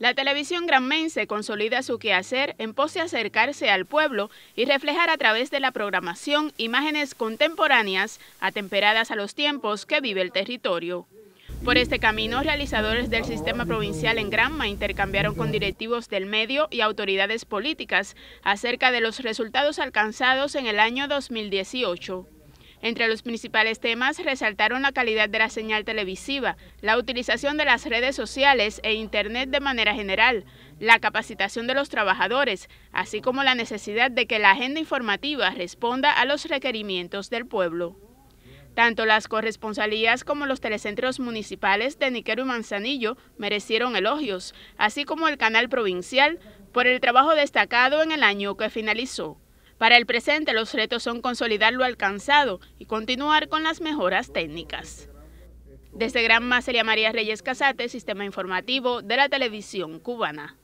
La televisión granmense consolida su quehacer en pos de acercarse al pueblo y reflejar a través de la programación imágenes contemporáneas atemperadas a los tiempos que vive el territorio. Por este camino, realizadores del sistema provincial en Granma intercambiaron con directivos del medio y autoridades políticas acerca de los resultados alcanzados en el año 2018. Entre los principales temas resaltaron la calidad de la señal televisiva, la utilización de las redes sociales e Internet de manera general, la capacitación de los trabajadores, así como la necesidad de que la agenda informativa responda a los requerimientos del pueblo. Tanto las corresponsalías como los telecentros municipales de Niquero y Manzanillo merecieron elogios, así como el canal provincial, por el trabajo destacado en el año que finalizó. Para el presente, los retos son consolidar lo alcanzado y continuar con las mejoras técnicas. Desde Granma, sería María Reyes Casate, Sistema Informativo de la Televisión Cubana.